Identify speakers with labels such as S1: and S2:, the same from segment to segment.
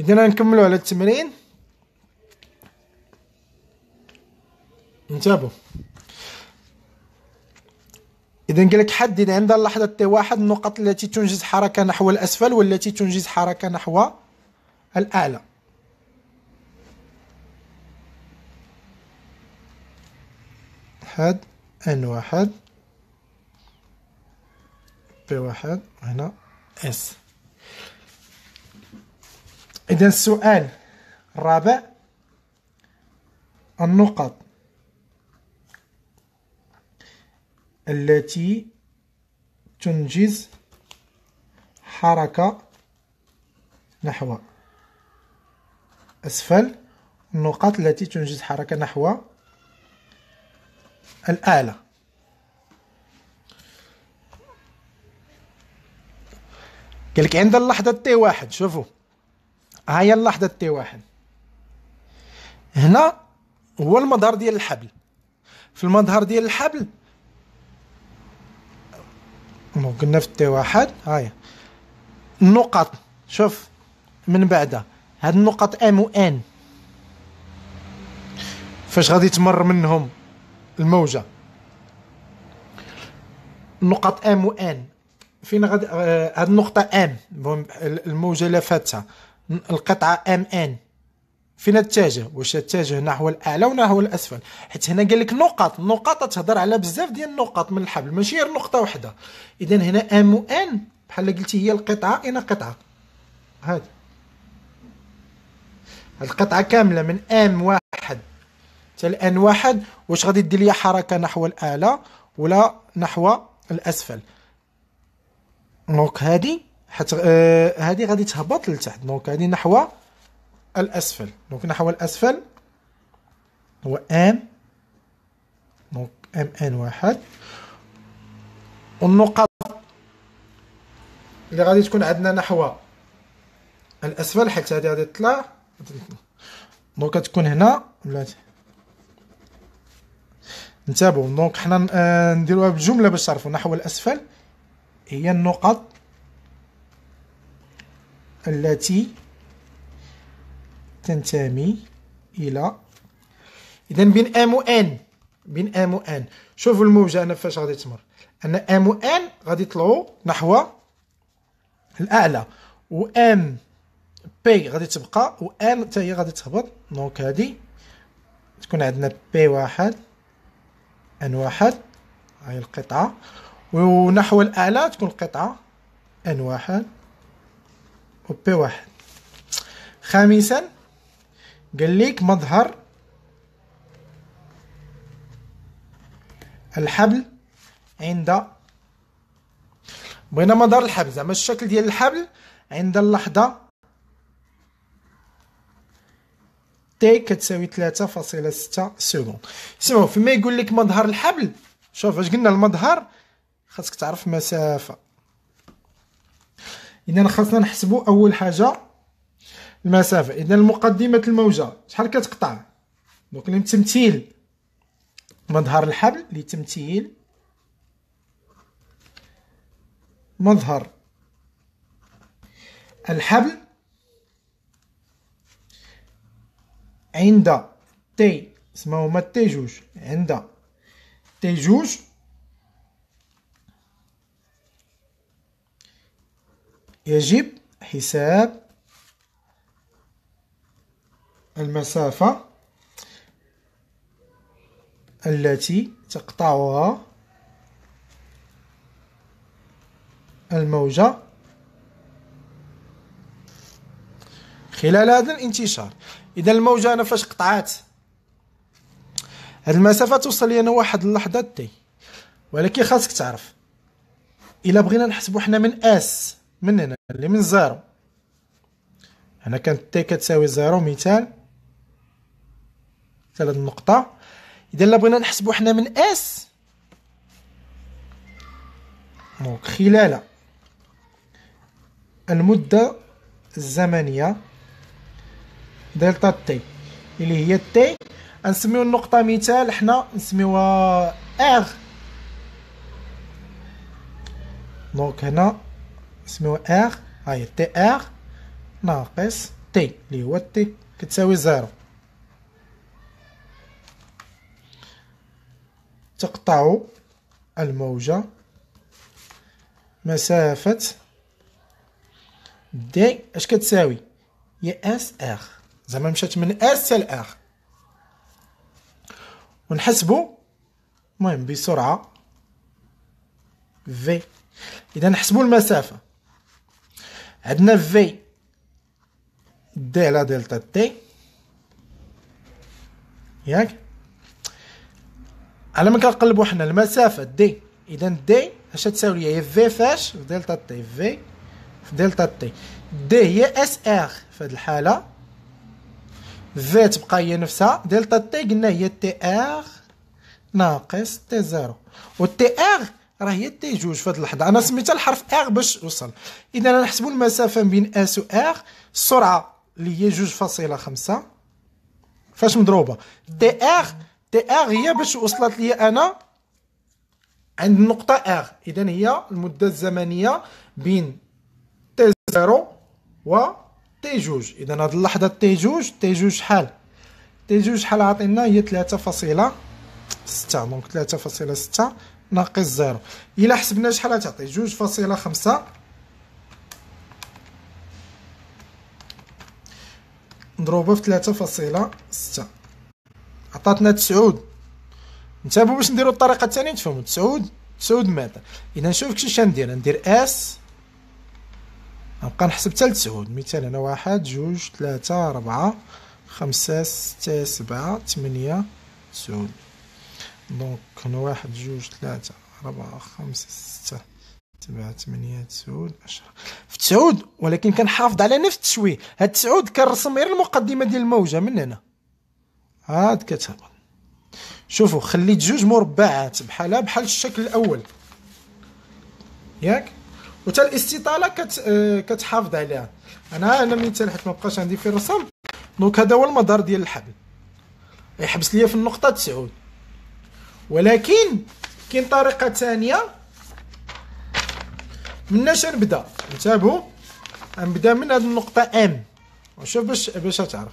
S1: اذا نكملوا على التمرين انتبهوا اذا قال لك حدد عند اللحظه تي واحد النقط التي تنجز حركه نحو الاسفل والتي تنجز حركه نحو الاعلى حد ان واحد بي واحد هنا اس إذا السؤال الرابع النقط التي تنجز حركة نحو أسفل النقاط التي تنجز حركة نحو الأعلى قالك عند اللحظة تي واحد شوفوا ها هي اللحظه تي واحد هنا هو المظهر ديال الحبل في المظهر ديال الحبل قلنا في تي واحد هي النقط شوف من بعد هاد النقط ام و ان فاش غادي تمر منهم الموجه نقط ام و ان فين غادي آه، هاد النقطه ام الموجه لفاتها القطعه ام ان فين تتجه واش تتجه نحو الاعلى نحو الاسفل حيت هنا قال لك نقط النقاط تهضر على بزاف ديال النقط من الحبل ماشي غير نقطه واحده اذا هنا ام و ان بحال قلتي هي القطعه اين قطعه هاد القطعه كامله من ام واحد حتى الان واحد واش غادي دير لي حركه نحو الاعلى ولا نحو الاسفل دونك هذه حيت هذه آه، غادي تهبط لتحت دونك هذه نحو الاسفل دونك نحو الاسفل هو ام دونك ام ان واحد والنقاط اللي غادي تكون عندنا نحو الاسفل حيت هذه غادي تطلع دونك تكون هنا بلاتي انتبهوا دونك حنا آه، نديروها بالجمله باش تعرفوا نحو الاسفل هي النقط التي تنتمي الى اذا بين ام وان بين ام ان شوفوا الموجه انا فاش غادي تمر ان ام وان غادي يطلعوا نحو الاعلى و ام بي غادي تبقى و ان حتى هي غادي تهبط دونك هادي تكون عندنا بي واحد ان واحد هاي القطعه ونحو الاعلى تكون القطعه ان واحد وبي واحد خامسا قال لك مظهر الحبل عند بغينا مظهر الحبل زعما الشكل ديال الحبل عند اللحظة تي كتساوي 3.6 سكوند سمعوا فيما يقول لك مظهر الحبل شوف اش قلنا المظهر خاصك تعرف مسافة اذا خاصنا نحسبوا اول حاجه المسافه اذا مقدمه الموجه شحال كتقطع دونك لتمثيل مظهر الحبل لتمثيل مظهر الحبل عند تي سماهما تي جوج عند تي جوج يجب حساب المسافة التي تقطعها الموجة خلال هذا الانتشار إذا الموجة أنا فاش قطعات هذه المسافة توصل لي أنا واحد اللحظة تي ولكن خاصك تعرف إلا بغينا نحسبو حنا من أس من هنا اللي من زيرو هنا كانت تي كتساوي زيرو مثال مثال هاد النقطة إذا إلا بغينا نحسبو حنا من اس دونك خلال المدة الزمنية دلتا تي اللي هي تي نسميو النقطة مثال حنا نسميوها اغ دونك هنا نسميوه ار هاي تي ار ناقص تي اللي هو تي كتساوي زيرو تقطع الموجة مسافة دي اش كتساوي يا اس ار زعما مشات من اس حتى لار ونحسبو المهم بسرعة في اذا نحسبو المسافة عندنا في دي على دلتا تي ياك على ما كنقلبو حنا المسافه دي اذا دي اش تساوي ليا هي في فاش في دلتا تي في في دلتا تي دي هي اس ار في هاد الحاله في تبقى هي نفسها دلتا تي قلنا هي تي ار ناقص تي زيرو و تي ار راه هي تي جوج في هذه اللحظه انا سميتها الحرف اغ باش وصل اذا نحسبوا المسافه بين اس و اغ السرعه اللي هي جوج فاصله خمسة فاش مضروبه تي اغ تي اغ هي باش وصلت لي انا عند النقطه اغ اذا هي المده الزمنيه بين تي زيرو و تي جوج اذا هاد اللحظه تي جوج تي جوج شحال تي جوج شحال عاطينا هي تلاتة فاصلة ستة دونك تلاتة فاصلة ستة ناقص زيرو إلا حسبنا شحال تعطي جوج فاصلة خمسة مضروبة في ثلاثة فاصلة ستة عطاتنا تسعود نتابعو باش نديرو الطريقة الثانية تفهمو تسعود تسعود متر إذا نشوف كشي شندير ندير اس نبقى نحسب حتى لتسعود مثال هنا واحد جوج ثلاثة أربعة خمسة ستة سبعة ثمانية تسعود دونك هنا واحد جوج ثلاثة أربعة خمسة ستة سبعة ثمانية تسعود عشرة في تسعود ولكن كنحافظ على نفس التشويه هاد تسعود كنرسم غير المقدمة ديال الموجة من هنا عاد كتهبط شوفوا خليت جوج مربعات بحالها بحال الشكل الأول ياك وتا الاستطالة كت... آه، كتحافظ عليها أنا أنا مثال حيت مبقاش عندي في الرسم دونك هذا هو المدار ديال الحبل يحبس ليا في النقطة تسعود ولكن كاين طريقه ثانيه مناش نبدا انتبهوا غنبدا من هذه النقطه ام وشوف باش باش تعرف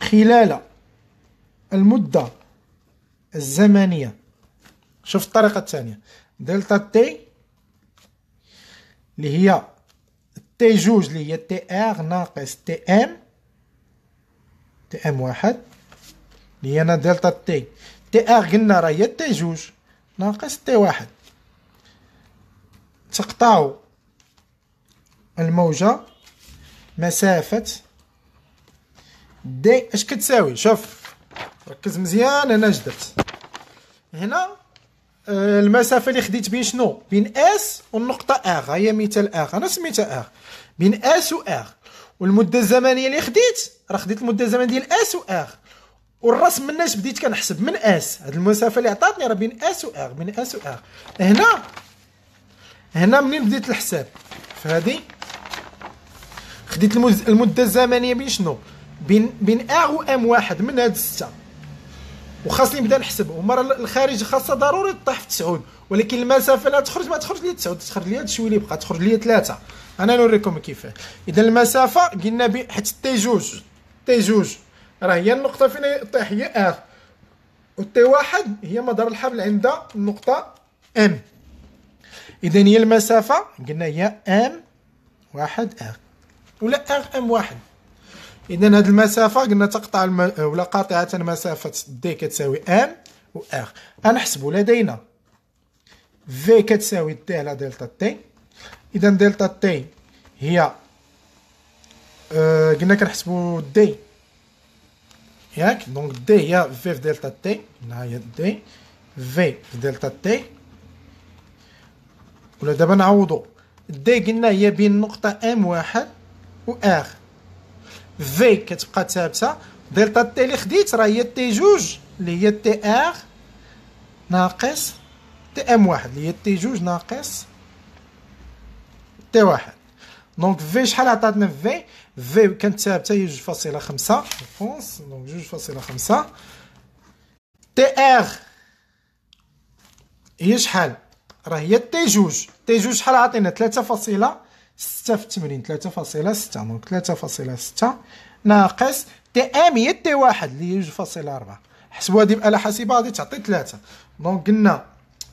S1: خلال المده الزمنيه شوف الطريقه الثانيه دلتا تي اللي هي تي جوج اللي هي تي ار ناقص تي ام تي ام واحد اللي هي دلتا تي تي ار قلنا راه هي تي جوج ناقص تي واحد تقطعو الموجة مسافة دي اش كتساوي شوف ركز مزيان انا جدت هنا آه، المسافة اللي خديت بين شنو بين اس والنقطة اغ هي مثال ار انا سميتها ار بين اس و ار والمدة الزمنية اللي خديت راه خديت المدة الزمنية ديال اس و ار والرسم اش بديت كنحسب من اس هاد المسافه اللي عطاتني راه بين اس و ار بين اس و ار هنا هنا منين بديت الحساب فهادي خديت المده الزمنيه بين شنو بين بين ار و ام واحد من هاد السته وخاصني نبدا نحسب هما الخارج خاصه ضروري تطيح في تسعود ولكن المسافه لا تخرج ما تخرج لي تسعود تخرج لي الشويه اللي بقى تخرج لي ثلاثه انا نوريكم كيفاه اذا المسافه قلنا حيت تي جوج تي جوج راه هي النقطة فين يطيح هي ار و تي واحد هي مدار الحبل عند النقطة ام إذا هي المسافة قلنا هي ام واحد ار ولا ار ام واحد إذا هاد المسافة قلنا تقطع الم... ولا قاطعة مسافة دي كتساوي ام و ار غنحسبو لدينا في كتساوي تي على دلتا تي إذا دلتا تي هي أه قلنا كنحسبو دي ياك دونك دي هي في في دلتا تي هنا هي دي في في دلتا تي ولا دابا نعوضو دي قلنا هي بين نقطة ام واحد و اخ في كتبقى ثابتة دلتا تي اللي خديت راه هي تي جوج اللي هي تي اخ ناقص تي ام واحد اللي هي تي جوج ناقص تي واحد دونك في شحال عطاتنا في في كانت ثابته هي 2.5 بونس دونك 2.5 تي ار هي شحال راه هي تي جوج تي جوج شحال عطينا 3.6 في التمرين 3.6 دونك 3.6 ناقص تي ام هي تي واحد اللي هي 2.4 حسبوا هذه بآلة حاسبة غادي تعطي 3 دونك قلنا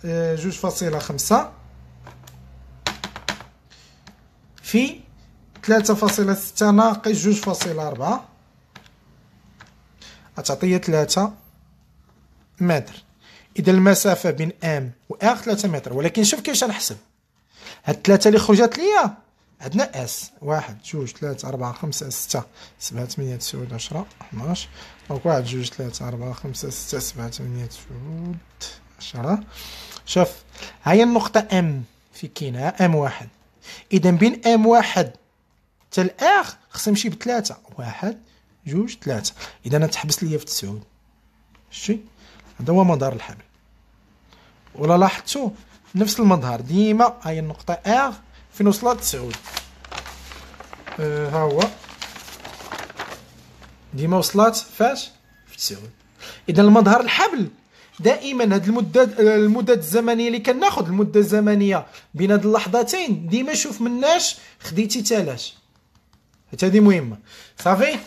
S1: 2.5 في 3.6 ناقص 2.4 أتعطي 3 متر اذا المسافه بين ام و أخ 3 متر ولكن شوف كيفاش نحسب هاد 3 اللي خرجت ليا عندنا اس واحد جوج ثلاثة أربعة خمسة ستة سبعة ثمانية تسعود عشرة 12 دونك واحد جوج ثلاثة أربعة خمسة ستة سبعة ثمانية تسعود عشرة شوف هاي النقطة ام في كينا ام واحد اذا بين ام واحد حتى الاخ خصني نمشي بثلاثه واحد جوج ثلاثه اذا انا تحبس ليا في تسعود شتي هذا هو مدار الحبل ولا لاحظتوا نفس المظهر ديما هاي النقطه ار فين وصلت تسعود آه ها هو ديما وصلت فاش في تسعود اذا المظهر الحبل دائما هاد المده المده الزمنيه اللي كناخذ المده الزمنيه بين هاد اللحظتين ديما شوف مناش خديتي تالاش حتى هادي مهمه صافي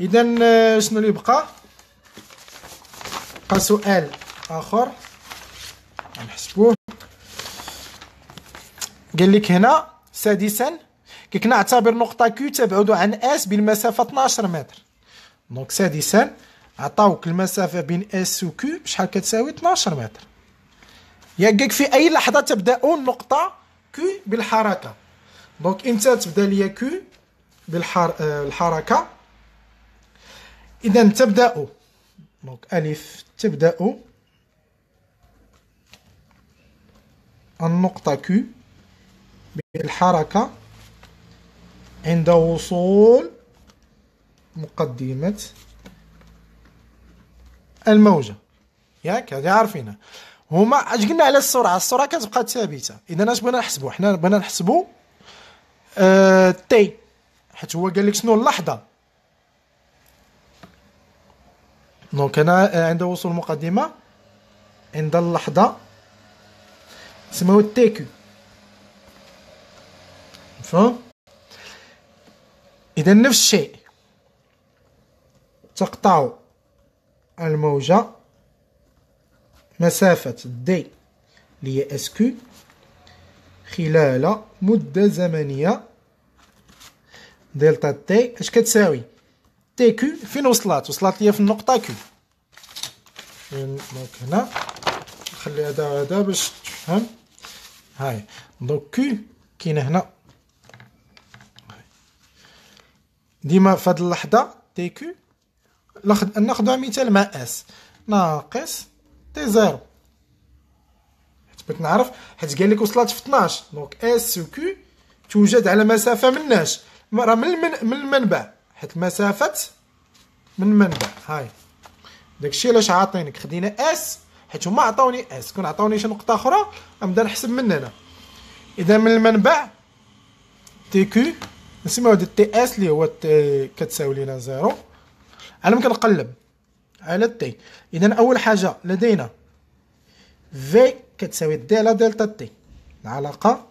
S1: اذا آه، شنو اللي بقى بقى سؤال اخر نحسبوه قال لك هنا سادسا كي كنعتبر نقطة كيو تبعد عن اس بالمسافة 12 متر دونك سادسا عطاوك المسافة بين اس و كو بشحال كتساوي 12 متر ياك في اي لحظة تبدأ النقطة كو بالحركة دونك امتى تبدا ليا كو بالحر... آه، الحركة اذا تبدأ دونك الف تبدأ النقطة كو بالحركة عند وصول مقدمة الموجه ياك هذه عارفينها هما اش قلنا على السرعه السرعه كتبقى ثابته اذا اش بغينا نحسبوا حنا بغينا نحسبوا آه، تي حيت هو قال لك شنو اللحظه دونك انا آه، عند وصول المقدمه عند اللحظه سموه تي كيو مفهوم اذا نفس الشيء تقطعوا الموجة مسافة دي لي هي اس كيو خلال مدة زمنية دلتا تي اش كتساوي تي كو فين وصلت وصلت ليا في النقطة كو دونك هنا نخلي هذا هذا باش تفهم هاي دونك كو كاين هنا ديما في هاد اللحظة تي كو ناخذ مثال مع اس ناقص تي زيرو حيت بغيت نعرف حيت قال لك وصلت في 12 دونك اس كيو توجد على مسافه مناش راه من من المنبع حيت مسافه من المنبع هاي داكشي علاش عاطينك خدينا اس حيت هما عطاوني اس كون عطاوني شي نقطه اخرى نبدا نحسب من هنا اذا من المنبع تي كيو نسميو تي اس اللي هو كتساوي لينا زيرو انا ممكن نقلب على تي اذا اول حاجه لدينا في كتساوي دي على دلتا تي العلاقه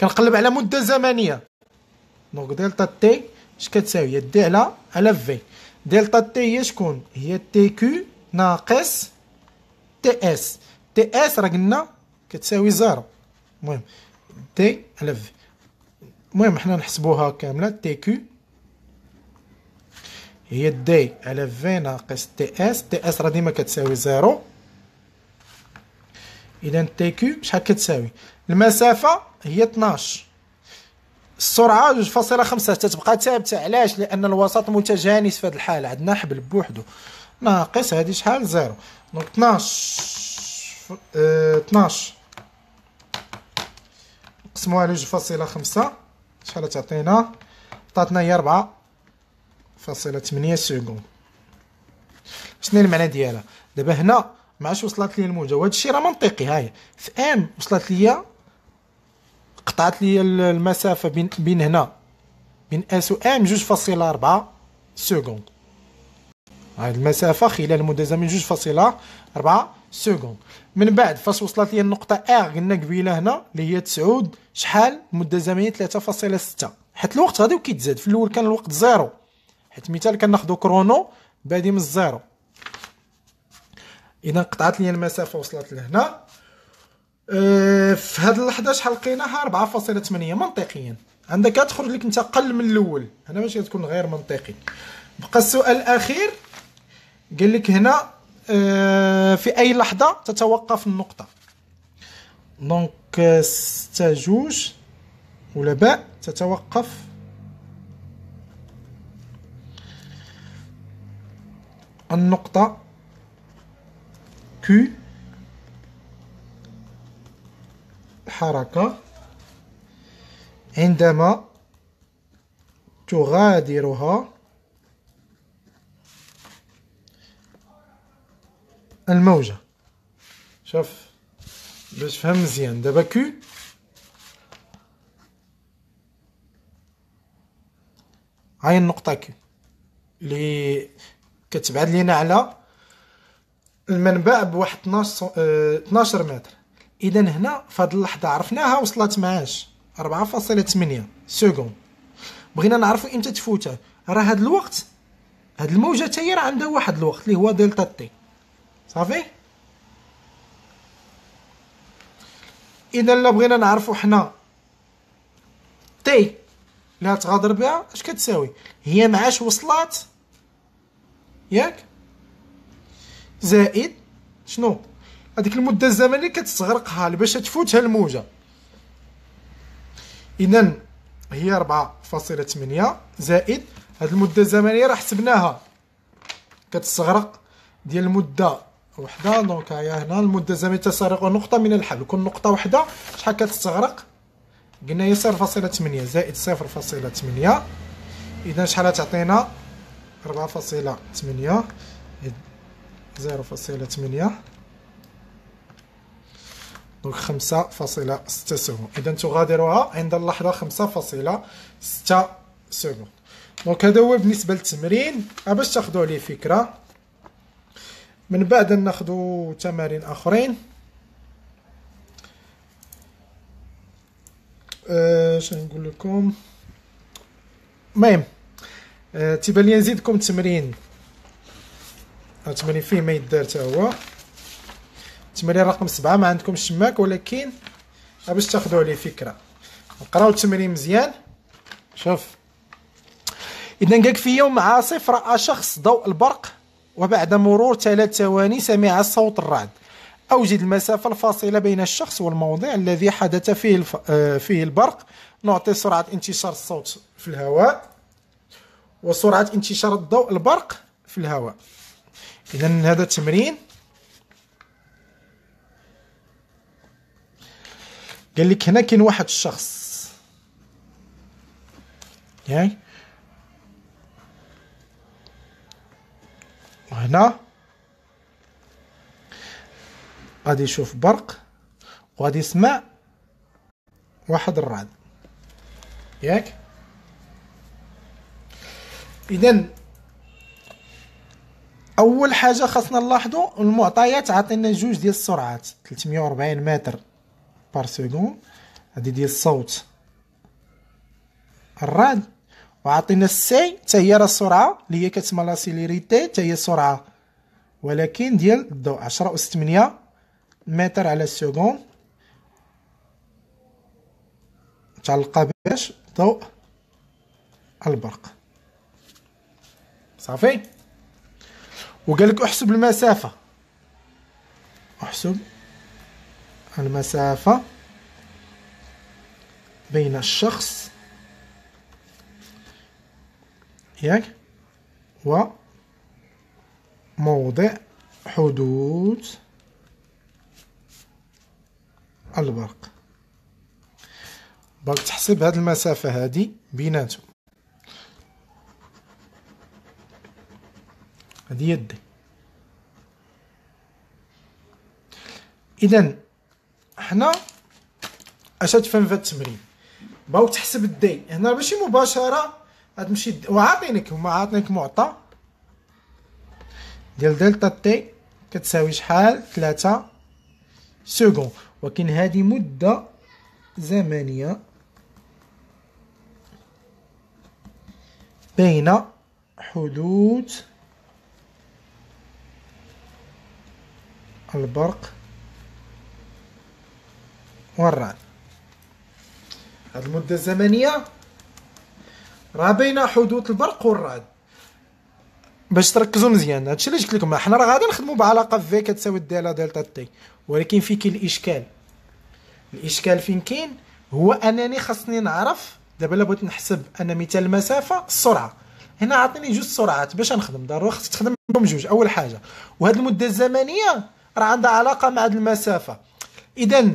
S1: كنقلب على مده زمنيه دونك دلتا تي اش كتساوي دي على على في دلتا تي هي شكون هي تي كيو ناقص تي اس تي اس راه قلنا كتساوي زيرو المهم تي على في المهم حنا نحسبوها كامله تي كيو هي دي على في ناقص تي اس تي اس راه ديما كتساوي زيرو اذا تي كيو شحال كتساوي المسافه هي 12 السرعه 2.5 تتبقى ثابته علاش لان الوسط متجانس في هذه الحاله عندنا حبل بوحدو ناقص هذه شحال زيرو دونك 12 اه 12 نقسموها على 2.5 شحال تعطينا عطاتنا هي 4 فاصلة 8 سكوند شنو المعنى ديالها دابا هنا ما عادش وصلت لي الموجه وهذا الشيء راه منطقي هاي في ام وصلت لي قطعت لي المسافه بين بين هنا بين اس و ام 2.4 سكوند هاد المسافه خلال مده زمنيه 2.4 سكوند من بعد فاش وصلت لي النقطه ار قلنا قبيله هنا اللي هي تسعود شحال مده زمنيه 3.6 حيت الوقت غادي كيتزاد في الاول كان الوقت زيرو حيت مثال كناخذو كرونو بادي من الزيرو اذا قطعت لي المسافه وصلت لهنا أه في هذه اللحظه شحال لقيناها 4.8 منطقيا عندك تخرج لك انت اقل من الاول هنا ماشي تكون غير منطقي بقى السؤال الاخير قال لك هنا أه في اي لحظه تتوقف النقطه دونك ستة آه، جوج ولا باء تتوقف النقطة Q الحركة عندما تغادرها الموجة شوف باش فهم مزيان دابا كو هاي النقطة كو اللي كتبعد لينا على المنبع بواحد 12 12 آه، متر اذا هنا في هذه اللحظه عرفناها وصلت معاش 4.8 سكوند بغينا نعرفوا امتى تفوتها راه هذا الوقت هاد الموجه تاهي هي عندها واحد الوقت اللي هو دلتا تي صافي اذا لو بغينا نعرفوا حنا تي لا تغادر بها اش كتساوي هي معاش وصلات ياك زائد شنو هذيك المده الزمنيه كتستغرقها باش تفوتها الموجه اذا هي 4.8 زائد هذه المده الزمنيه راه حسبناها كتستغرق ديال المده وحده دونك هي هنا المده الزمنيه تستغرق نقطه من الحبل كل نقطه وحده شحال كتستغرق قلنا هي 0.8 زائد 0.8 اذا شحال تعطينا أربعة فاصلة ثمانية زيرو فاصلة ثمانية دونك خمسة فاصلة ستة سكون إذا تغادرها عند اللحظة خمسة فاصلة ستة سكون دونك هذا هو بالنسبة للتمرين أه، باش تاخدو عليه فكرة من بعد ناخدو تمارين آخرين أه شنو نقول لكم المهم آه، تيبان لي نزيدكم تمرين التمرين فيه ما يدار حتى هو التمرين رقم سبعة ما عندكمش تماك ولكن باش تاخذوا عليه فكره نقراو التمرين مزيان شوف اذا قالك في يوم عاصف راى شخص ضوء البرق وبعد مرور ثلاث ثواني سمع صوت الرعد اوجد المسافه الفاصله بين الشخص والموضع الذي حدث فيه الف... آه، فيه البرق نعطي سرعه انتشار الصوت في الهواء وسرعة انتشار الضوء البرق في الهواء إذا هذا التمرين قال لك هنا كاين واحد الشخص ياي يعني. وهنا غادي يشوف برق وغادي يسمع واحد الرعد ياك اذا اول حاجه خاصنا نلاحظوا المعطيات عطينا جوج ديال السرعات 340 متر بار سكون هذه ديال الصوت الراد وعاطينا السي حتى هي راه السرعه اللي هي كتسمى لا سيليريتي حتى هي سرعه ولكن ديال الضوء 10 اس 8 متر على السكوند تعلقها باش ضوء البرق صافي وقال لك احسب المسافة احسب المسافة بين الشخص ياك و موضع حدود البرق باغي تحسب هاد المسافة هادي بيناتهم دي يد اذا حنا اش تفهم في التمرين باو تحسب الدي هنا ماشي مباشره غتمشي وعاطينك هما عاطينك معطى ديال دلتا تي كتساوي شحال ثلاثة سكون ولكن هذه مدة زمنية بين حدوث البرق والرعد هذه المدة الزمنية راه بين حدود البرق والرعد باش تركزوا مزيان هادشي اللي قلت لكم حنا راه غادي نخدموا بعلاقه في كتساوي ديال دلتا تي ولكن فين كاين الاشكال الاشكال فين كاين هو انني خاصني نعرف دابا الا بغيت نحسب ان مثال المسافه السرعه هنا عطيني جوج سرعات باش نخدم ضروري خصك تخدم بهم جوج اول حاجه وهاد المده الزمنيه راه عندها علاقه مع هذه المسافه اذا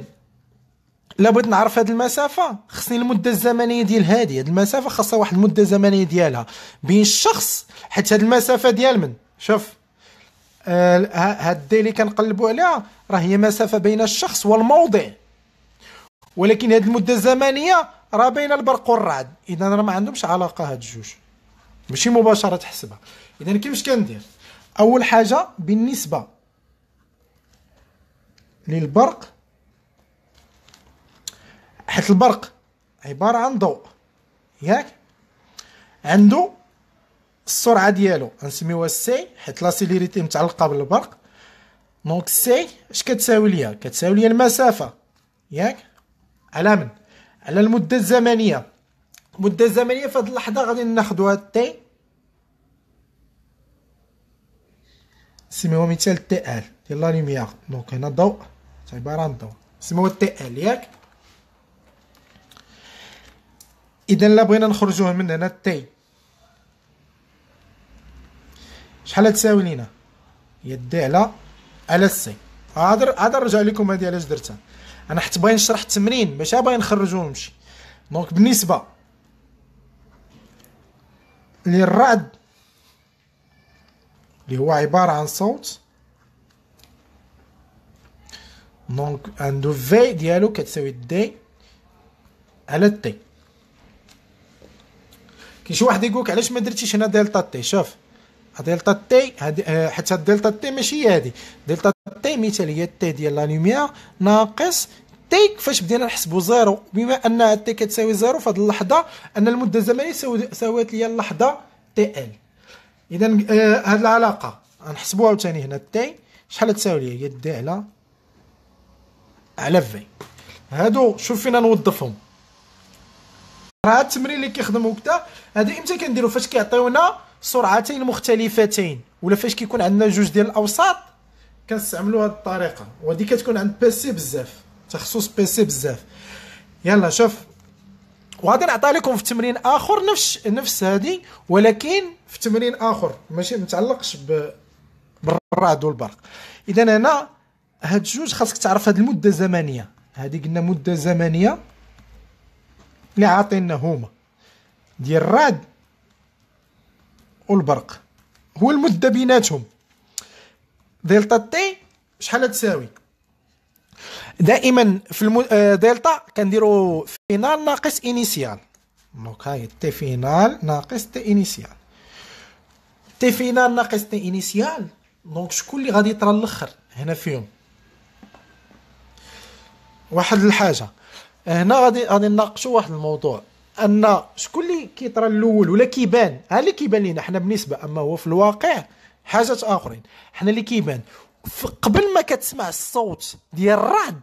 S1: لا بغيت نعرف هذه المسافه خصني المده الزمنيه ديال هذه هذه المسافه خاصها واحد المده الزمنيه ديالها بين الشخص حيت هذه المسافه ديال من شوف آه، هاد الدي اللي كنقلبوا عليها راه هي مسافه بين الشخص والموضع ولكن هذه المده الزمنيه راه بين البرق والرعد اذا راه ما عندهمش علاقه هاد الجوج ماشي مباشره تحسبها اذا كيفاش كندير اول حاجه بالنسبه للبرق حيت البرق عبارة عن ضوء ياك عنده السرعة ديالو غنسميوها سي حيت لا سيليريتي متعلقة بالبرق دونك سي اش كتساوي ليا كتساوي ليا المسافة ياك على من على المدة الزمنية المدة الزمنية في هاد اللحظة غادي ناخدوها تي نسميوها مثال تي ال ديال لا لوميار دونك هنا ضوء عباره طيب، عن الضوء سموه تي ال ياك اذا لا بغينا نخرجوه من هنا تي شحال تساوي لينا هي دي على على السي هادر هادر نرجع لكم هادي علاش درتها انا حيت باغي نشرح التمرين باش باغي نخرجو ونمشي دونك بالنسبه للرعد اللي هو عباره عن صوت دونك عنده في ديالو كتساوي دي على تي كاين شي واحد يقولك علاش ما درتيش هنا دلتا تي شوف دلتا تي حتى دلتا تي ماشي هي هادي دلتا تي مثالية تي ديال لا لوميير ناقص تي كيفاش بدينا نحسبو زيرو بما ان تي كتساوي زيرو في اللحظه ان المده الزمنيه ساوات لي اللحظه تي ال اذا هاد العلاقه غنحسبوها عاوتاني هنا تي شحال تساوي ليا هي دي على على في هادو شوف فين نوظفهم راه التمرين اللي كيخدم وكذا هذا امتى كنديرو فاش كيعطيونا سرعتين مختلفتين ولا فاش كيكون عندنا جوج ديال الاوساط كنستعملوا هذه الطريقه وهذه كتكون عند بيسي بزاف تخصص بيسي بزاف يلا شوف وغادي نعطي لكم في تمرين اخر نفس نفس هذه ولكن في تمرين اخر ماشي متعلقش ب بالرعد والبرق اذا هنا هاد جوج خاصك تعرف هاد المده الزمنيه هادي قلنا مده زمنيه اللي عاطينا هما ديال الرعد والبرق هو المده بيناتهم دلتا تي شحال تساوي دائما في المو... آه، دلتا كنديروا فينال ناقص انيسيال دونك هاي تي فينال ناقص تي انيسيال تي فينال ناقص تي انيسيال دونك شكون اللي غادي يطرى الاخر هنا فيهم واحد الحاجه هنا غادي غادي نناقشوا واحد الموضوع ان شكون اللي كيطرى الاول ولا كيبان ها اللي كيبان لينا حنا بالنسبه اما هو في الواقع حاجه اخرين حنا اللي كيبان قبل ما كتسمع الصوت ديال الرعد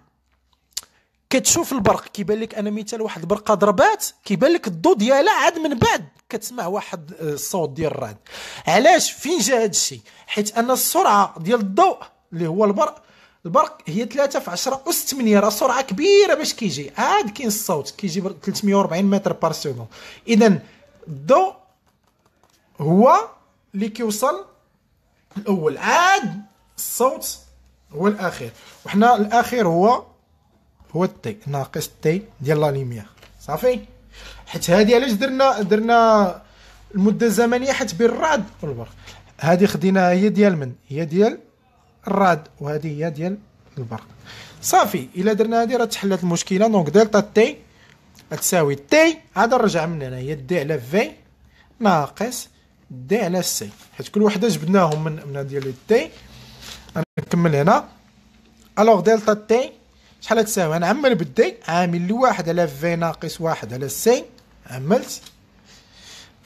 S1: كتشوف البرق كيبان لك انا مثال واحد البرقه ضربات كيبان لك الضوء ديالها عاد من بعد كتسمع واحد آه، الصوت ديال الرعد علاش فين جا هذا الشيء حيت ان السرعه ديال الضوء اللي هو البرق البرق هي 3 في 10 اس 8 راه سرعه كبيره باش كيجي عاد كاين الصوت كيجي 340 متر بار سكوند اذا الضوء هو اللي كيوصل الاول عاد الصوت هو الاخير وحنا الاخير هو هو التي ناقص التي ديال لا ليميير صافي حيت هذه علاش درنا درنا المده الزمنيه حيت بين الرعد والبرق هذه خديناها هي ديال من هي ديال الراد وهذه هي ديال البرق صافي الا درنا هذه راه تحلت المشكله دونك دلتا تي تساوي تي عاد نرجع من هنا هي دي على في ناقص دي على سي حيت كل وحده جبناهم من من ديال تي نكمل هنا الوغ دلتا تي شحال تساوي نعمل بالدي عامل لواحد على في ناقص واحد على سي عملت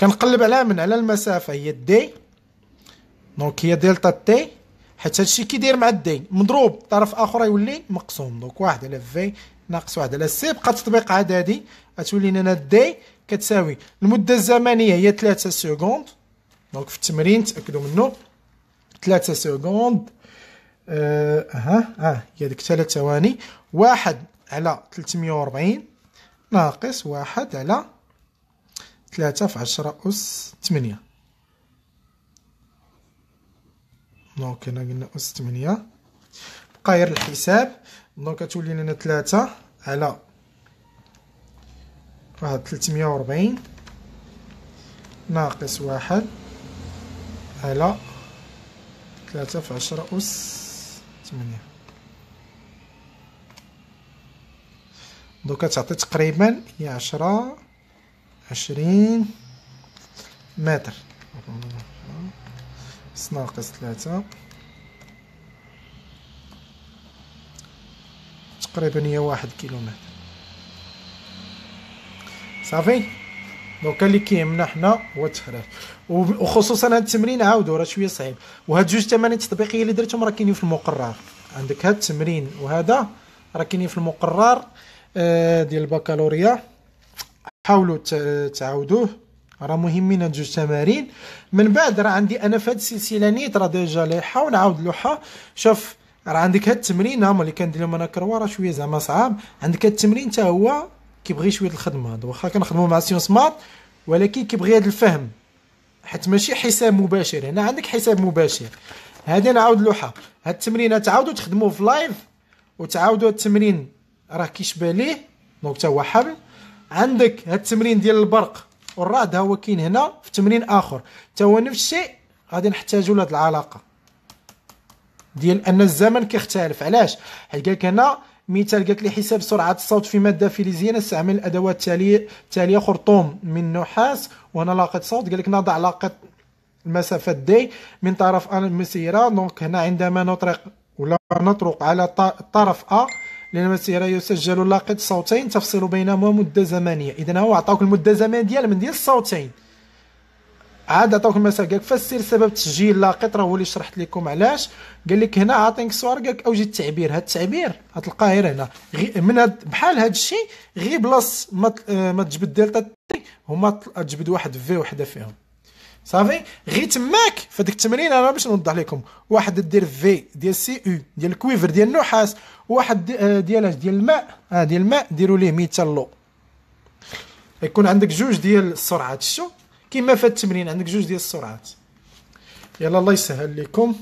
S1: كنقلب على من على المسافه هي دي دونك هي دلتا تي حيت هادشي كيدير مع الدين مضروب طرف اخر يولي مقسوم دونك واحد على في ناقص واحد على سي بقى تطبيق عددي غتولي لنا دي كتساوي المده الزمنيه هي 3 سكوند دونك في التمرين تاكدوا منه 3 سكوند اه ها اه هي ديك 3 ثواني واحد على 340 ناقص واحد على 3 في 10 أس 8 دونك هنا قلنا أس 8 بقاير الحساب دونك تولي لنا 3 على واحد 340 ناقص واحد على تلاتة في عشرة أس ثمانية دونك تعطي تقريبا هي عشرة عشرين متر اس ناقص ثلاثة تقريبا هي واحد كيلومتر صافي دونك اللي كيهمنا حنا هو التحرير وخصوصا هاد التمرين عاودوا راه شويه صعيب وهاد جوج تمارين التطبيقيه اللي درتهم راه كاينين في المقرر عندك هاد التمرين وهذا راه كاينين في المقرر آه، ديال البكالوريا حاولوا تعاودوه راه مهمين هاد جوج تمارين من بعد راه عندي انا في هاد السلسله نيت راه ديجا لايحه ونعاود لوحه شوف راه عندك هاد التمرين هما اللي كندير لهم انا كروا راه شويه زعما صعاب عندك هاد التمرين حتى هو كيبغي شويه الخدمه هذا واخا كنخدموا مع سيونس مات ولكن كيبغي هاد الفهم حيت ماشي حساب مباشر هنا عندك حساب مباشر هادي نعاود لوحه هاد التمرين تعاودوا تخدموه في لايف وتعاودوا التمرين راه كيشبه ليه دونك هو حبل عندك هاد التمرين ديال البرق والرعد هو كاين هنا في تمرين اخر حتى هو نفس الشيء غادي نحتاجوا لهاد العلاقه ديال ان الزمن كيختلف علاش حيت قالك هنا مثال قالت لي حساب سرعه الصوت في ماده فيليزيه نستعمل الادوات التاليه التاليه خرطوم من نحاس وهنا لاقه صوت قال لك نضع لاقه المسافه دي من طرف ا المسيره دونك هنا عندما نطرق ولا نطرق على طرف ا لان مسيرة يسجل لاقط صوتين تفصل بينهما مده زمنيه اذا هو عطاوك المده الزمنيه ديال من ديال الصوتين عاد عطاوك المسار قالك فسر سبب تسجيل لاقط راه هو اللي شرحت لكم علاش قال لك هنا عاطينك صور قالك اوجد التعبير هذا التعبير غتلقاه غير هنا من هاد بحال هاد الشيء غير بلاص ما آه، تجبد دلتا تي هما تجبد واحد في وحده فيهم صافي غير تماك في هذيك التمرين انا باش نوضح لكم واحد دير في ديال سي او ديال الكويفر ديال النحاس واحد آه، ديال اش ديال الماء اه ديال الماء ديروا ليه ميتال لو يكون عندك جوج ديال السرعات شو كيما في التمرين عندك جوج ديال السرعات يلا الله يسهل لكم